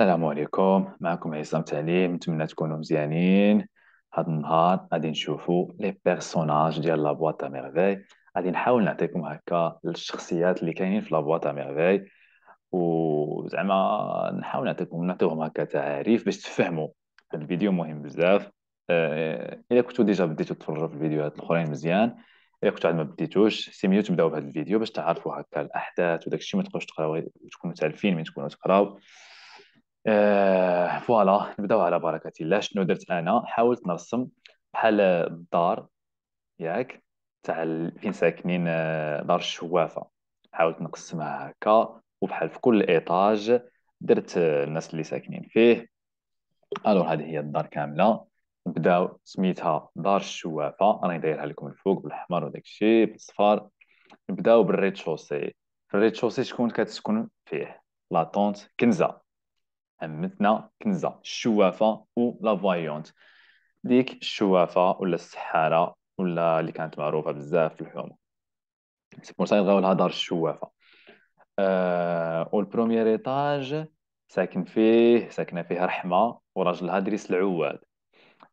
السلام عليكم معكم عصام تعليم نتمنى تكونوا مزيانين هاد النهار غادي نشوفوا لي بيرسوناج ديال لا بواط ميرفي غادي نحاول نعطيكم هكا الشخصيات اللي كاينين في لا بواط ميرفي وزعما نحاول نعطيكم نعطيهم هكا تعاريف باش تفهموا الفيديو مهم بزاف آه، الا إيه كنتو ديجا بديتو تفرجوا في الفيديوهات الاخرين مزيان الا كنتو عاد ما بديتوش سيميو تبداو بهذا الفيديو باش تعرفوا هكا الاحداث وداكشي ما تبقاوش تقراو وتكونوا تعرفين من تكونوا تقراو آه، فوالا نبداو على بركة الله شنو درت انا حاولت نرسم بحال الدار ياك تاع فين ساكنين آه، دار الشوافة حاولت نقسمها هكا وبحال في كل ايطاج درت آه، الناس اللي ساكنين فيه الو هذه هي الدار كاملة نبداو سميتها دار الشوافة راني دايرها لكم الفوق بالاحمر وداك الشيء بالصفار نبداو بالريتشوسي في الريتشوسي شكون كتسكن فيه لا طونت كنزة مثنى كنزة الشوافة و لا فايونت ديك الشوافة ولا السحارة ولا اللي كانت معروفة بزاف في الحومة سي بور سا لها دار الشوافة أه والبروميير ايطاج ساكن فيه ساكنة فيه رحمة وراجلها دريس العواد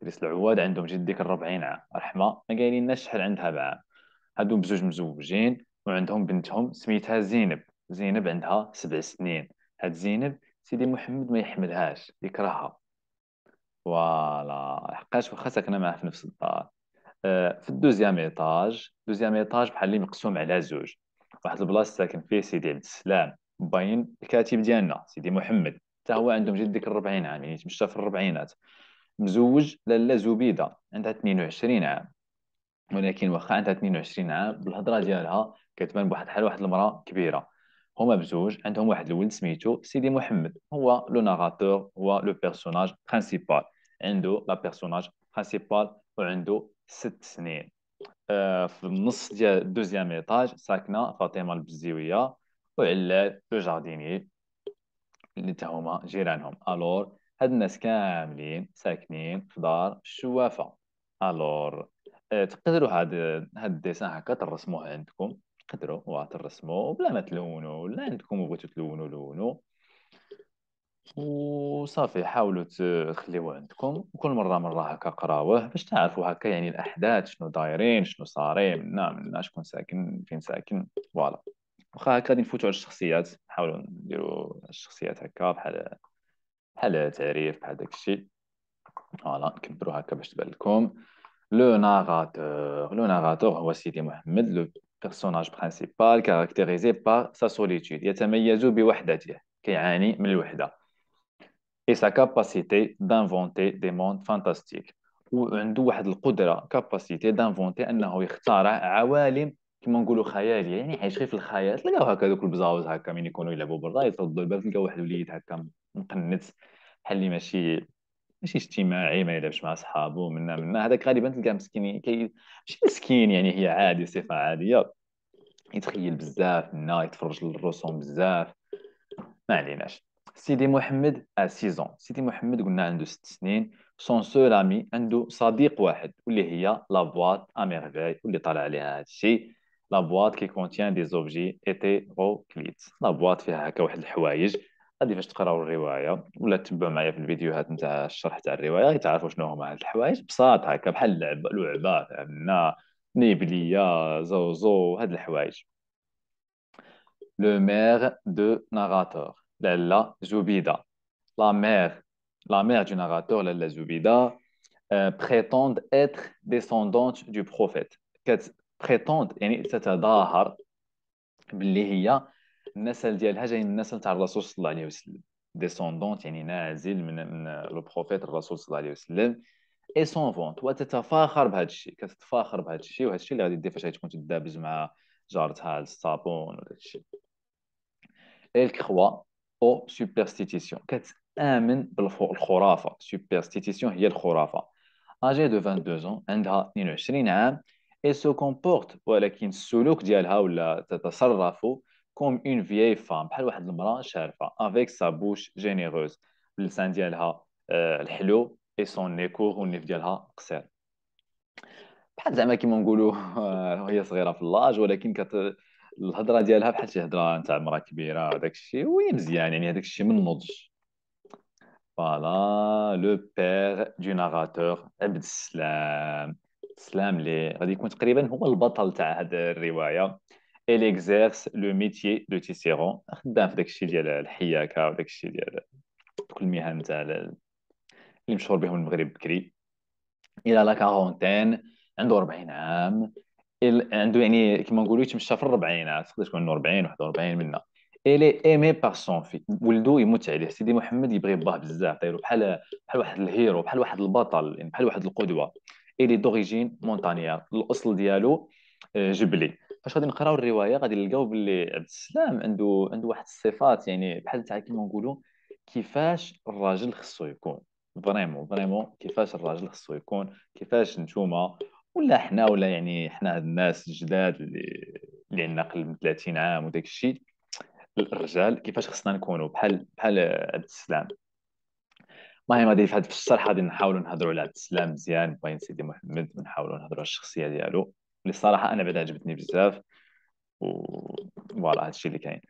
دريس العواد عندهم جد ديك الربعين عام رحمة ما شحال عندها بعام هادو بزوج مزوجين وعندهم بنتهم سميتها زينب زينب عندها سبع سنين هاد زينب سيدي محمد ما يحملهاش يكرهها فوالا لحقاش واخا ساكنه معاه في نفس الدار آه، في الدوزيام ايطاج دوزيام ايطاج بحال اللي مقسوم على زوج واحد البلاصه ساكن فيه سيدي عبد السلام باين الكاتب ديالنا سيدي محمد حتى هو عندهم جد ديك الربعين عام يعني يتمشى في الربعينات مزوج لاله زبيده عندها 22 عام ولكن واخا عندها 22 عام بالهضره ديالها كتبان بواحد الحال واحد المراه كبيره هما بزوج عندهم واحد الولد سميتو سيدي محمد هو لو ناراتور هو لو بيرسوناج برينسيبال عنده لا بيرسوناج برينسيبال وعنده ست سنين آه في النص ديال دوزيام ايطاج ساكنه فاطمه البزيويه وعلال لو جارديني اللي تا هما جيرانهم الور هاد الناس كاملين ساكنين في دار الشوافه الور آه تقدروا هاد هاد الديسان هكا ترسموه عندكم قدروا واه ترسموا بلا ما تلونوا ولا عندكم بغيتو تلونوا لونوا وصافي حاولوا تخليوه عندكم وكل مره مره هكا قراوه باش تعرفوا هكا يعني الاحداث شنو دايرين شنو صارين منا منا شكون ساكن فين ساكن فوالا واخا هكا غادي نفوتوا على الشخصيات نحاولوا نديروا الشخصيات هكا بحال بحال تعريف بحال داكشي فوالا نكبروا هكا باش تبان لكم لو ناغاتور لو ناغاتور هو سيدي محمد لو بيرسوناج برينسيبال كاركتيريزي با سا سوليتود يتميز بوحدته كيعاني من الوحدة اي سا كاباسيتي دانفونتي دي موند فانتاستيك وعندو واحد القدرة كاباسيتي دانفونتي أنه يخترع عوالم كما نقولوا خيالية يعني عايش غير في الخيال تلقاو هكا دوك البزاوز هكا مين يكونوا يلعبوا برا يتردوا الباب تلقى واحد الوليد هكا مقنت بحال اللي ماشي ماشي اجتماعي ما يلعبش مع صحابه منا منا هذاك غالبا تلقاه مسكين كي ماشي مسكين يعني هي عادي صفه عاديه يتخيل بزاف منا يتفرج للرسوم بزاف ما عليناش سيدي محمد ا آه، سيزون سيدي محمد قلنا عنده ست سنين سون سور امي عنده صديق واحد واللي هي لا بواط اميرفاي واللي طالع عليها هذا الشيء لا بواط كي كونتيان دي زوبجي ايتيروكليت لا بواط فيها هكا واحد الحوايج غادي فاش تقراو الروايه ولا تتبعوا معايا في الفيديوهات نتاع الشرح تاع الروايه غتعرفوا شنو هما هاد الحوايج بساط هكا بحال لعبه لعبه عندنا نيبليا زوزو هاد الحوايج لو مير دو ناراتور لالا زبيده لا مير لا مير دو ناراتور لالا زبيده بريتوند اتر ديسوندونت دو بروفيت كت بريتوند يعني تتظاهر باللي هي النسل ديالها جاي من يعني النسل تاع الرسول صلى الله عليه وسلم ديسوندونت يعني نازل من من بروفيت الرسول صلى الله عليه وسلم اي سون فونت وتتفاخر بهذا الشيء كتتفاخر بهذا الشيء وهذا الشيء اللي غادي دير فاش تكون تدابز مع جارتها الصابون ولا الشيء اي كخوا او سوبرستيتيسيون كتامن بالخرافه سوبرستيتيسيون هي الخرافه اجي دو 22 ans عندها 22 عام اي سو كومبورت ولكن السلوك ديالها ولا تتصرف كوم اون فيي فام بحال واحد المراه شارفه افيك سا بوش جينيروز اللسان ديالها آه، الحلو اي سون نيكور والنيف ديالها قصير بحال زعما كيما نقولوا آه، هي صغيره في اللاج ولكن كت الهضره ديالها بحال شي هضره نتاع مراه كبيره وداك الشيء وهي مزيان يعني هذاك الشيء من النضج فوالا لو بير دو ناراتور عبد السلام سلام لي غادي يكون تقريبا هو البطل تاع هاد الروايه elle exerce le métier de tisserand خدام في داك الشيء ديال الحياكه وداك الشيء ديال دوك المهن تاع اللي مشهور بهم المغرب بكري الى لا كارونتين عنده 40 عام عنده يعني كما نقولوا يتمشى في الربعينات تقدر تكون 40 41 منا الي ايمي بار سون في ولدو يموت عليه سيدي محمد يبغي باه بزاف طيرو بحال بحال واحد الهيرو بحال واحد البطل يعني بحال واحد القدوه الي دوريجين مونتانيا الاصل ديالو جبلي فاش غادي نقراو الروايه غادي نلقاو باللي عبد السلام عنده عنده واحد الصفات يعني بحال تاع كيما نقولوا كيفاش الراجل خصو يكون فريمون فريمون كيفاش الراجل خصو يكون كيفاش نتوما ولا حنا ولا يعني حنا هاد الناس الجداد اللي اللي عندنا قل من 30 عام وداك الشيء الرجال كيفاش خصنا نكونوا بحال بحال عبد السلام المهم غادي في هاد الشرح غادي نحاولوا نهضروا على عبد السلام مزيان باين سيدي محمد ونحاولوا نهضروا على الشخصيه ديالو اللي الصراحه انا بعد عجبتني بزاف و فوالا هادشي اللي كاين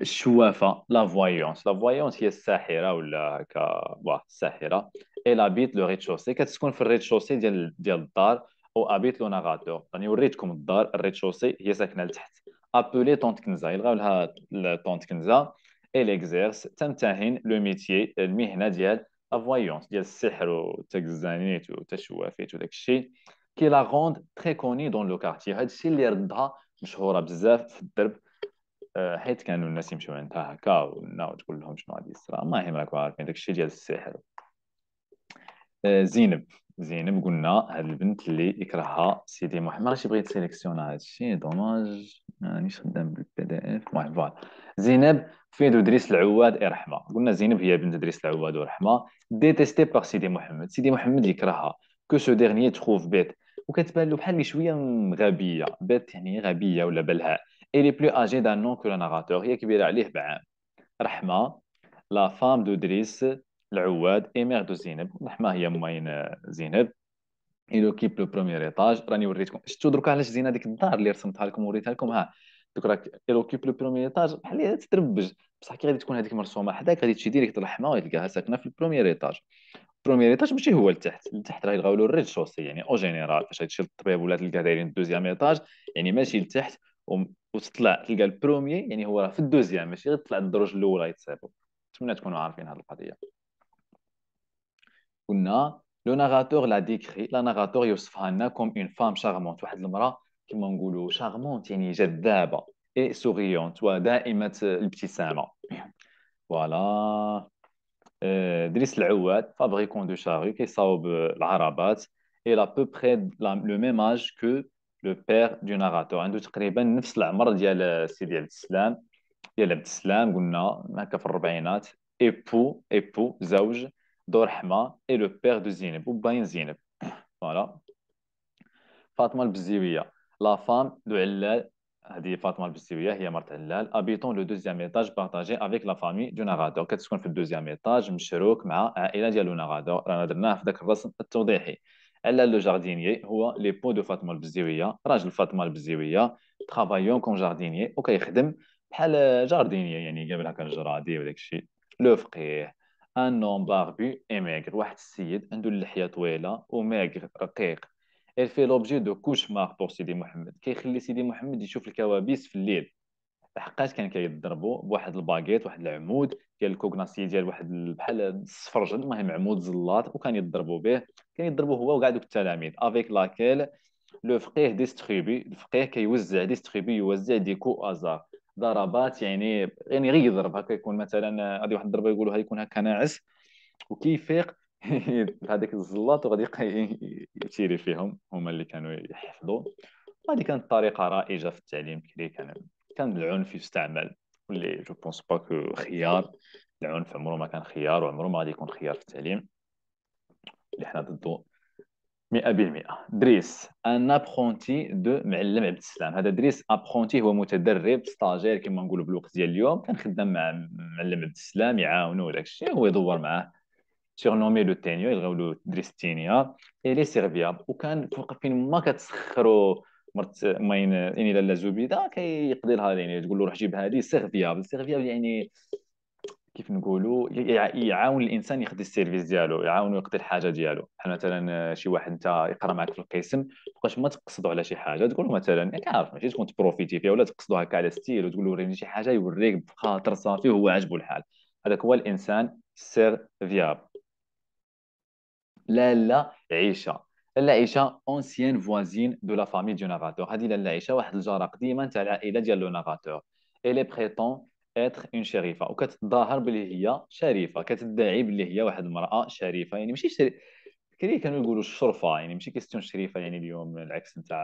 الشوافه لا فوايونس لا فوايونس هي الساحره ولا هكا واه الساحره اي لابيت لو ريت شوسي كتسكن في الريت شوسي ديال ديال الدار او ابيت لو ناغاتور راني يعني وريتكم الدار الريت شوسي هي ساكنه لتحت ابولي طونت كنزه يلغاو لها طونت كنزه اي ليكزيرس تمتهن لو ميتيي المهنه ديال لا ديال السحر وتكزانيت وتشوافيت وداك الشيء كي لا غوند تري كوني دون لو كارتي هذا الشيء اللي ردها مشهوره بزاف في الدرب آه، حيت كانوا الناس يمشيو عندها هكا ونا تقول لهم شنو غادي يصرى المهم راكم عارفين داك الشيء ديال السحر آه، زينب زينب قلنا هاد البنت اللي يكرهها سيدي محمد ماشي بغيت سيليكسيون هاد الشيء دوماج مانيش خدام بالبي دي اف المهم فوالا زينب في دو دريس العواد ارحمه قلنا زينب هي بنت دريس العواد ورحمه ديتيستي بار سيدي محمد سيدي محمد يكرهها كو سو ديرني تخوف بيت وكتبان له بحال شويه غبيه بات يعني غبيه ولا بلهاء اي بلو اجي دان نون كو ناراتور هي كبيره عليه بعام رحمه لا فام دو دريس العواد اي دو زينب رحمه هي ماين زينب الو كيب لو بروميير ايطاج راني وريتكم شفتوا درك علاش زينه ديك الدار اللي رسمتها لكم وريتها لكم ها دوك راك الو كيب لو بروميير ايطاج بحال تتربج بصح كي غادي تكون هذيك مرسومه حداك غادي تشي ديريكت رحمه وغادي تلقاها ساكنه في البروميير ايطاج بروميير ايطاج ماشي هو لتحت لتحت راه يلغاو له الريد شوسي يعني او جينيرال فاش غتمشي للطبيب ولا تلقى دايرين الدوزيام ايطاج يعني ماشي لتحت وتطلع تلقى البروميي يعني هو راه في الدوزيام ماشي غير تطلع الدرج الاولى يتصيبوا نتمنى تكونوا عارفين هذه القضيه قلنا لو ناغاتور لا ديكري لا ناغاتور يوصفها لنا كوم اون فام شارمونت واحد المراه كما نقولوا شارمونت يعني جذابه اي سوريونت ودائمه الابتسامه فوالا دريس العواد فابريكون دو شاري كيصاوب العربات اي لا بو بري لو même كو لو le دو du narrateur عنده تقريبا نفس العمر ديال سيدي عبد السلام ديال عبد السلام قلنا هكا في الربعينات ايبو ايبو زوج دور حما اي لو بير دو زينب وباين زينب فوالا فاطمه البزيويه لا فام دو علال هذه فاطمه البستويه هي مرت علال ابيتون لو دوزيام ايطاج بارطاجي افيك لا فامي دو ناغادور كتسكن في الدوزيام ايطاج مشروك مع عائله ديالو ناغادور رانا درناه في ذاك الرسم التوضيحي على لو جاردينيي هو لي بو دو فاطمه البزيويه راجل فاطمه البزيويه ترافايون كون جاردينيي وكيخدم بحال جاردينيي يعني قبل هكا الجرادي وداك الشيء لو فقيه ان نون باربي اي ماغر واحد السيد عنده اللحيه طويله وماغر رقيق elle fait l'objet de cauchemar pour سيدي محمد كيخلي سيدي محمد يشوف الكوابيس في الليل لحقاش كان كيضربوا بواحد الباكيت واحد العمود ديال الكوغناسي ديال واحد بحال الصفرجل المهم عمود زلاط وكان يضربوا به كان يضربوا هو وكاع دوك التلاميذ افيك لاكيل لو فقيه ديستريبي الفقيه كيوزع ديستريبي يوزع دي كو ازار ضربات يعني يعني غير يضرب هكا يكون مثلا هذه واحد الضربه يقولوا يكون هكا ناعس وكيفيق هذيك الزلاط وغادي يبقى يتيري فيهم هما اللي كانوا يحفظوا هذه كانت طريقه رائجه في التعليم الكري كان كان العنف يستعمل واللي جو بونس با كو خيار العنف عمره ما كان خيار وعمره ما غادي يكون خيار في التعليم اللي حنا ضده 100% دريس ان ابرونتي دو معلم عبد السلام هذا دريس ابرونتي هو متدرب ستاجير كما نقولوا بالوقت ديال اليوم كان خدام مع معلم عبد السلام يعاونو وداك الشيء هو يدور معاه سيرنومي لو تينيو يلغيو دريس اي الي سيرفيا وكان توقف فين ما كتسخرو مرت ماين يعني لاله زبيده كيقضي لها يعني تقول له روح جيب هذه سيرفيابل سيرفيابل يعني كيف نقولوا يعاون الانسان يخدم السيرفيس ديالو يعاونو يقضي الحاجه ديالو بحال مثلا شي واحد انت يقرا معك في القسم تبقاش ما تقصدوا على شي حاجه تقول له مثلا انت عارف ماشي تكون تبروفيتي فيها ولا تقصدوا هكا على ستيل وتقول له وريني شي حاجه يوريك بخاطر صافي وهو عجبو الحال هذاك هو الانسان سيرفيابل لاله عيشه لاله عيشه اونسيان فوازين دو لا فامي دو نافاتور هذه لاله عيشه واحد الجاره قديمه تاع العائله ديال لو نافاتور الي بريتون اتر اون شريفه وكتظاهر بلي هي شريفه كتدعي بلي هي واحد المراه شريفه يعني ماشي شريفه كري كانوا يقولوا الشرفه يعني ماشي كيستون شريفه يعني اليوم العكس نتاع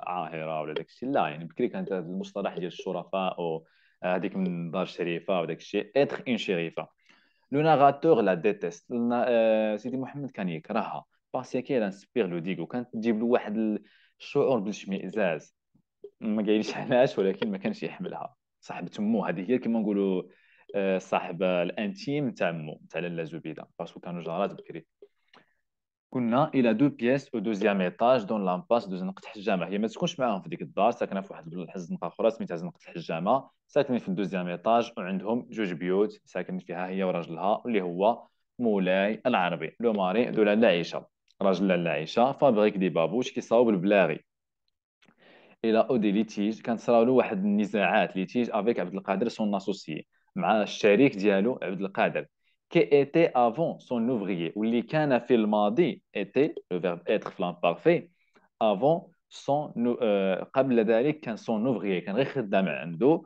عاهره ولا داك الشيء لا يعني بكري كانت المصطلح ديال الشرفاء وهذيك من دار شريفه وداك الشيء اتر اون شريفه لو ناغاتور لا ديتيست سيدي محمد كان يكرهها باسيا كي لانسبير لو ديغو كانت تجيب له واحد الشعور بالاشمئزاز ما قايلش علاش ولكن ما كانش يحملها صاحب تمو هذه هي كيما نقولوا آه، صاحب الانتيم تاع مو تاع لاله زبيده باسكو كانوا جارات بكري كنا الى دو بيس او دوزيام ايطاج دون لامباس دو زنقه حجامه هي ما تكونش معاهم في ديك الدار ساكنه في واحد الزنقه اخرى سميتها زنقه الحجامه ساكنين في دوزيام ايطاج وعندهم جوج بيوت ساكن فيها هي وراجلها اللي هو مولاي العربي لو ماري دو لاله عيشه راجل لاله عيشه فابريك دي بابوش كيصاوب البلاغي الى او دي ليتيج كانت صراولو واحد النزاعات ليتيج افيك عبد القادر سون اسوسي مع الشريك ديالو عبد القادر qui était avant son ouvrier, ou كان في الماضي ايتي était le verbe être flambe parfait avant son قبل ذلك كان son ouvrier كان غير خدام عنده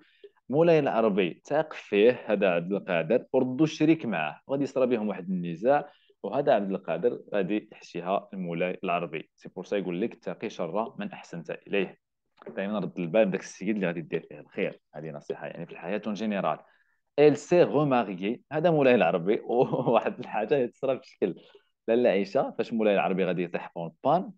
مولاي العربي تاق فيه هذا عبد القادر وردو الشريك معاه غادي يصرا بهم واحد النزاع وهذا عبد القادر غادي يحشيها المولاي العربي سي بور سا يقول لك تقي شر من احسنت اليه دائما رد البال داك السيد اللي غادي دير فيه الخير هذه نصيحه يعني في الحياه اون جينيرال ال سي remariée هذا مولاي العربي واحد الحاجه هي تصرا بشكل لاله عيشه فاش مولاي العربي غادي يطيح فون بان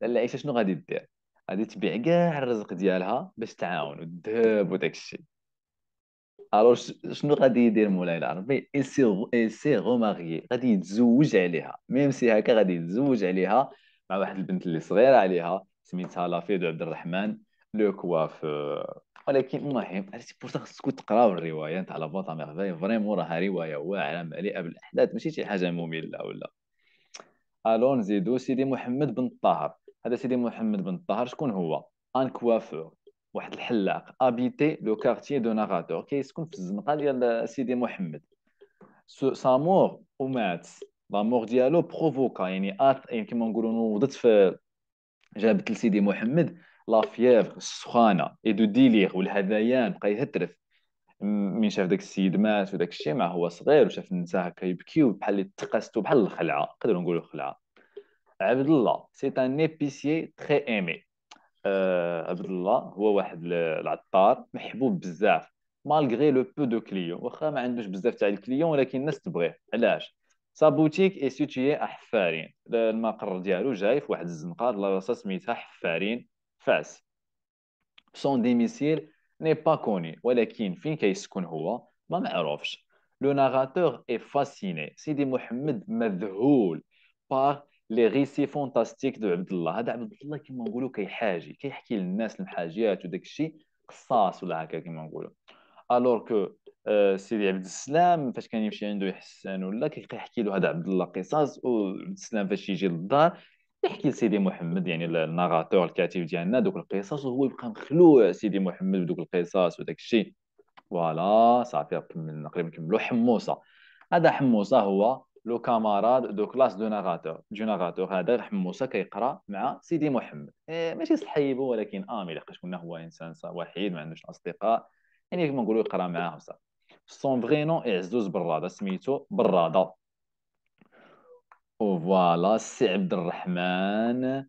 لاله عيشه شنو غادي دير غادي تبيع كاع الرزق ديالها باش تعاون الذهب وداك الشيء الو شنو غادي يدير مولاي العربي ال سي remarié غادي يتزوج عليها ميم سي هكا غادي يتزوج عليها مع واحد البنت اللي صغيره عليها سميتها لافيد عبد الرحمن لو كوافور ولكن المهم عرفتي بورتا خاص تقرا تقراو الروايه نتاع لا بوطا ميرفاي فريمون راها روايه واعره مليئه بالاحداث ماشي شي حاجه ممله ولا الو نزيدو سيدي محمد بن الطاهر هذا سيدي محمد بن الطاهر شكون هو ان كوافور واحد الحلاق ابيتي لو كارتيي دو ناغاتور كيسكن في الزنقه ديال سيدي محمد سامور ومات مور ديالو بروفوكا يعني ات يعني كيما نقولوا نوضت في جابت لسيدي محمد لا فيفر السخانه اي دو ديليغ والهذيان بقى يهترف من شاف داك السيد مات وداك الشيء مع هو صغير وشاف النساء هكا يبكيو بحال اللي تقاستو بحال الخلعه نقدروا نقولوا خلعه عبد الله سي ان ايبيسيي تري ايمي آه عبد الله هو واحد العطار محبوب بزاف مالغري لو بو دو كليون واخا ما عندوش بزاف تاع الكليون ولكن الناس تبغيه علاش سا بوتيك اي سيتيي احفارين المقر ديالو جاي في واحد الزنقه لا سميتها حفارين فاس سون ديميسيل ني با كوني ولكن فين كيسكن هو ما معروفش لو ناغاتور اي فاسيني سيدي محمد مذهول بار لي ريسي فونتاستيك دو عبد الله هذا عبد الله كيما نقولوا كيحاجي كيحكي للناس الحاجيات وداك الشيء قصاص ولا هكا كيما نقولوا الور كو euh, سيدي عبد السلام فاش كان يمشي عنده يحسن ولا كيحكي له هذا عبد الله قصاص وعبد السلام فاش يجي للدار يحكي سيدي محمد يعني الناغاتور الكاتب ديالنا دوك القصص وهو يبقى مخلوع سيدي محمد بدوك القصص وداك الشيء فوالا صافي تقريبا نكملوا حموصه هذا حموصه هو لو كاماراد دو كلاس دو ناغاتور دو ناغاتور هذا حموصه كيقرا مع سيدي محمد إيه ماشي صحيبه ولكن امي لحقاش كنا هو انسان وحيد ما عندوش اصدقاء يعني كما نقولوا يقرا معاهم صافي سون فغي اعزوز عزوز براده سميتو براده وفوالا السي عبد الرحمن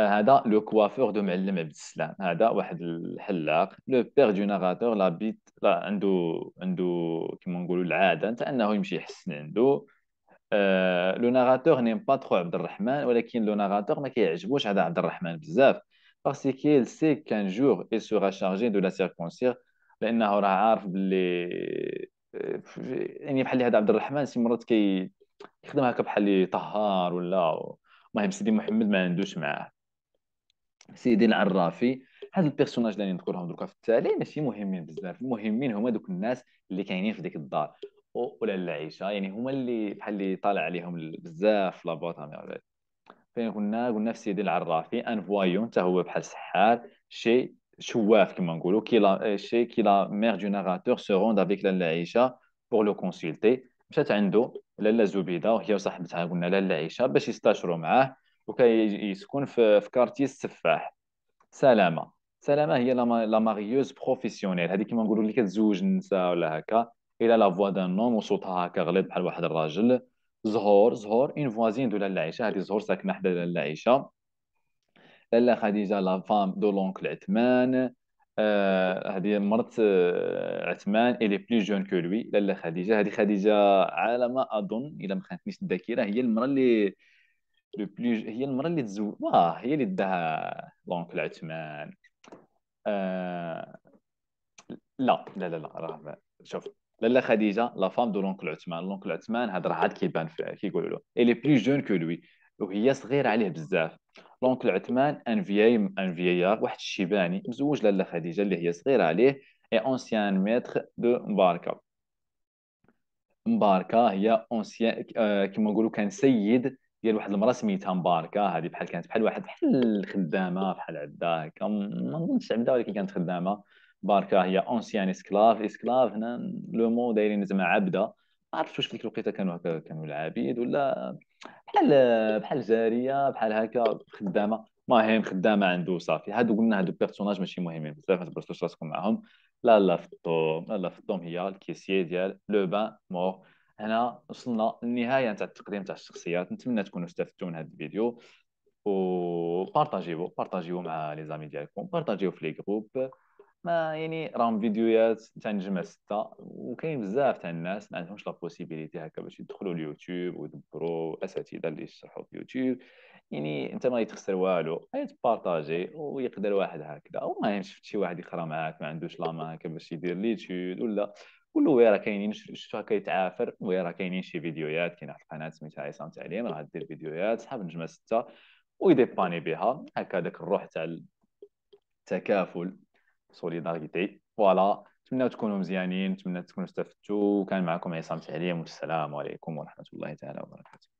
هذا لو كوافور دو معلم عبد السلام هذا واحد الحلاق لو بير دو ناغاتور لا بيت لا عنده عنده كيما نقولوا العاده نتاع انه يمشي يحسن عنده لو آه، ناغاتور نيم با تخو عبد الرحمن ولكن لو ناغاتور ما كيعجبوش هذا عبد الرحمن بزاف باسكو كي سي كان جور اي سورا شارجي دو لا سيركونسير لانه راه عارف بلي آه، يعني بحال هذا عبد الرحمن سي مرات كي يخدم هكا بحال طهار ولا المهم سيدي محمد ما عندوش معاه سيدي العرافي هاد البيرسوناج اللي نذكرهم دوكا في التالي ماشي مهمين بزاف المهمين هما دوك الناس اللي كاينين في ديك الدار ولا العيشه يعني هما اللي بحال اللي طالع عليهم بزاف لا بوطه فين قلنا قلنا في سيدي العرافي ان فوايو حتى هو بحال سحار شي شواف كما نقولوا كي لا شي كي لا مير دو ناراتور سو روند افيك لا العيشه بور لو كونسلتي مشات عنده لاله زبيده وهي وصاحبتها قلنا لاله عيشه باش يستاشروا معاه وكيسكن في في كارتي السفاح سلامه سلامه هي لا ماريوز بروفيسيونيل هذيك كيما نقولوا اللي كتزوج النساء ولا هكا الى لا فوا دان نوم وصوتها هكا غليظ بحال واحد الراجل زهور زهور اون فوازين دو لاله عيشه هذه زهور ساكنه حدا لاله عيشه لاله خديجه لا فام دو لونكل عثمان آه، هذه مرت آه عثمان الي بلي جون كو لوي لاله خديجه هذه خديجه على ما اظن الا ما خانتنيش الذاكره هي المره اللي لو بلي هي المره اللي تزوج واه هي اللي داها لونكل عثمان آه... لا لا لا لا راه شوف لالا خديجه لا فام دو لونكل عثمان لونكل عثمان هذا راه عاد كيبان كيقولوا له الي بلي جون كو لوي وهي صغيره عليه بزاف دونك العثمان ان فيي ان فييار واحد الشيباني مزوج لاله خديجه اللي هي صغيره عليه اي اونسيان ميتر دو مباركه مباركه هي اونسيان آه، كما نقولوا كان سيد ديال واحد المراه سميتها مباركه هذه بحال كانت بحال واحد بحال خدامه بحال عدا هكا ما نظنش عبده ولكن كانت خدامه مباركه هي اونسيان اسكلاف اسكلاف هنا لو مو دايرين زعما عبده ما عرفتش واش في ديك الوقيته كانوا هكا كانوا العبيد ولا بحال بحال جاريه بحال هكا خدامه المهم خدامه عنده صافي هادو قلنا هادو بيرسوناج ماشي مهمين بزاف ما تبرسلوش راسكم معاهم لا لا في الطوم لا لا في الطوم هي الكيسي ديال لو بان مور هنا وصلنا للنهايه نتاع التقديم تاع الشخصيات نتمنى تكونوا استفدتوا من هذا الفيديو وبارطاجيوه بارطاجيوه مع لي زامي ديالكم بارطاجيوه في لي جروب ما يعني راهم فيديوهات تاع نجمع سته وكاين بزاف تاع الناس ما عندهمش لا بوسيبيليتي هكا باش يدخلوا اليوتيوب ويدبروا اساتذه اللي يشرحوا في اليوتيوب يعني انت ما تخسر والو غير تبارطاجي ويقدر واحد هكذا وما شفت شي واحد يقرا معاك ما عندوش لاما هكا باش يدير ليتود ولا كل راه كاينين شفتو هكا يتعافر وي راه كاينين شي فيديوهات كاين واحد القناه سميتها عصام تعليم راه دير فيديوهات صحاب نجمه سته ويديباني بها هكا داك الروح تاع التكافل سوليداريتي فوالا نتمنى تكونوا مزيانين نتمنى تكونوا استفدتوا وكان معكم عصام تعليم والسلام عليكم ورحمه الله تعالى وبركاته